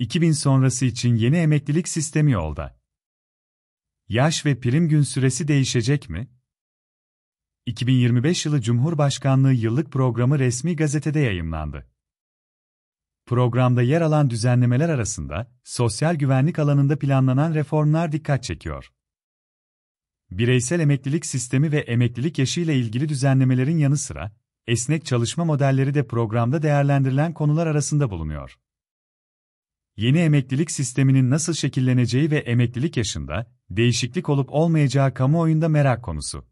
2000 sonrası için yeni emeklilik sistemi yolda. Yaş ve prim gün süresi değişecek mi? 2025 yılı Cumhurbaşkanlığı yıllık programı resmi gazetede yayımlandı. Programda yer alan düzenlemeler arasında sosyal güvenlik alanında planlanan reformlar dikkat çekiyor. Bireysel emeklilik sistemi ve emeklilik yaşıyla ilgili düzenlemelerin yanı sıra esnek çalışma modelleri de programda değerlendirilen konular arasında bulunuyor yeni emeklilik sisteminin nasıl şekilleneceği ve emeklilik yaşında değişiklik olup olmayacağı kamuoyunda merak konusu.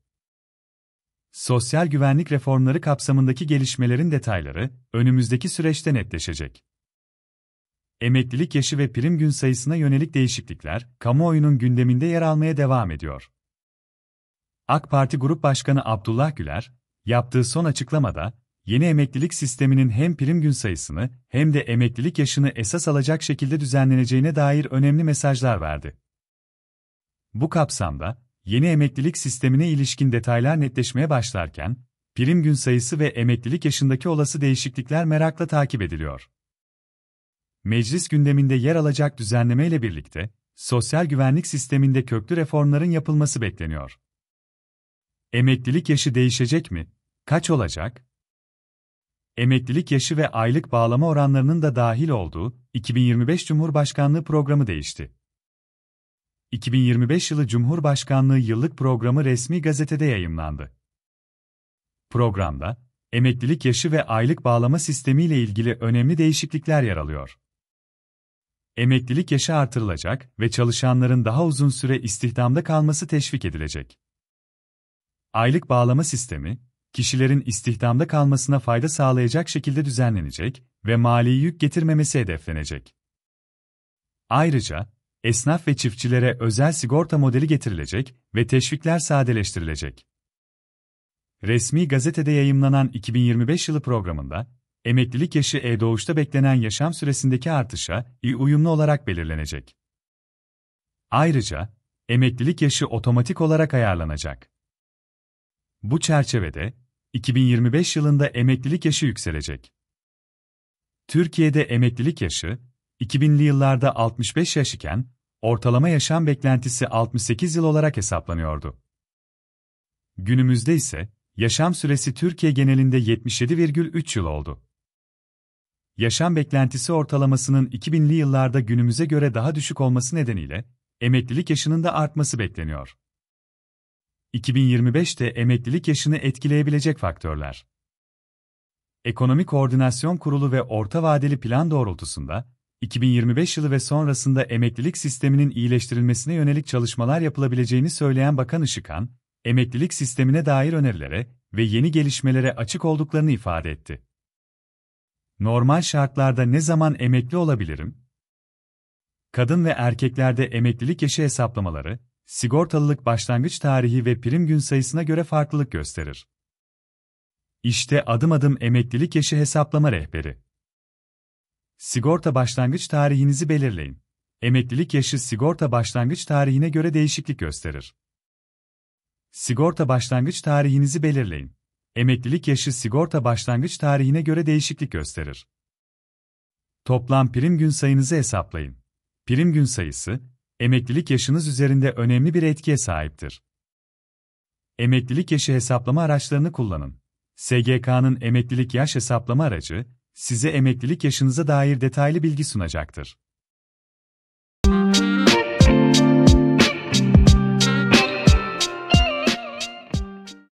Sosyal güvenlik reformları kapsamındaki gelişmelerin detayları önümüzdeki süreçte netleşecek. Emeklilik yaşı ve prim gün sayısına yönelik değişiklikler kamuoyunun gündeminde yer almaya devam ediyor. AK Parti Grup Başkanı Abdullah Güler, yaptığı son açıklamada yeni emeklilik sisteminin hem prim gün sayısını hem de emeklilik yaşını esas alacak şekilde düzenleneceğine dair önemli mesajlar verdi. Bu kapsamda, yeni emeklilik sistemine ilişkin detaylar netleşmeye başlarken, prim gün sayısı ve emeklilik yaşındaki olası değişiklikler merakla takip ediliyor. Meclis gündeminde yer alacak düzenleme ile birlikte, sosyal güvenlik sisteminde köklü reformların yapılması bekleniyor. Emeklilik yaşı değişecek mi? Kaç olacak? emeklilik yaşı ve aylık bağlama oranlarının da dahil olduğu 2025 Cumhurbaşkanlığı programı değişti. 2025 yılı Cumhurbaşkanlığı yıllık programı resmi gazetede yayımlandı. Programda, emeklilik yaşı ve aylık bağlama sistemiyle ilgili önemli değişiklikler yer alıyor. Emeklilik yaşı artırılacak ve çalışanların daha uzun süre istihdamda kalması teşvik edilecek. Aylık bağlama sistemi, kişilerin istihdamda kalmasına fayda sağlayacak şekilde düzenlenecek ve mali yük getirmemesi hedeflenecek. Ayrıca, esnaf ve çiftçilere özel sigorta modeli getirilecek ve teşvikler sadeleştirilecek. Resmi gazetede yayımlanan 2025 yılı programında, emeklilik yaşı e-doğuşta beklenen yaşam süresindeki artışa uyumlu olarak belirlenecek. Ayrıca, emeklilik yaşı otomatik olarak ayarlanacak. Bu çerçevede, 2025 yılında emeklilik yaşı yükselecek. Türkiye'de emeklilik yaşı, 2000'li yıllarda 65 yaş iken, ortalama yaşam beklentisi 68 yıl olarak hesaplanıyordu. Günümüzde ise, yaşam süresi Türkiye genelinde 77,3 yıl oldu. Yaşam beklentisi ortalamasının 2000'li yıllarda günümüze göre daha düşük olması nedeniyle, emeklilik yaşının da artması bekleniyor. 2025'te emeklilik yaşını etkileyebilecek faktörler. Ekonomi Koordinasyon Kurulu ve orta vadeli plan doğrultusunda 2025 yılı ve sonrasında emeklilik sisteminin iyileştirilmesine yönelik çalışmalar yapılabileceğini söyleyen Bakan Işıkan, emeklilik sistemine dair önerilere ve yeni gelişmelere açık olduklarını ifade etti. Normal şartlarda ne zaman emekli olabilirim? Kadın ve erkeklerde emeklilik yaşı hesaplamaları, sigortalılık başlangıç tarihi ve prim gün sayısına göre farklılık gösterir. İşte adım adım emeklilik yaşı hesaplama rehberi. Sigorta başlangıç tarihinizi belirleyin. Emeklilik yaşı sigorta başlangıç tarihine göre değişiklik gösterir. Sigorta başlangıç tarihinizi belirleyin. Emeklilik yaşı sigorta başlangıç tarihine göre değişiklik gösterir. Toplam prim gün sayınızı hesaplayın. Prim gün sayısı, emeklilik yaşınız üzerinde önemli bir etkiye sahiptir. Emeklilik yaşı hesaplama araçlarını kullanın. SGK'nın emeklilik yaş hesaplama aracı, size emeklilik yaşınıza dair detaylı bilgi sunacaktır.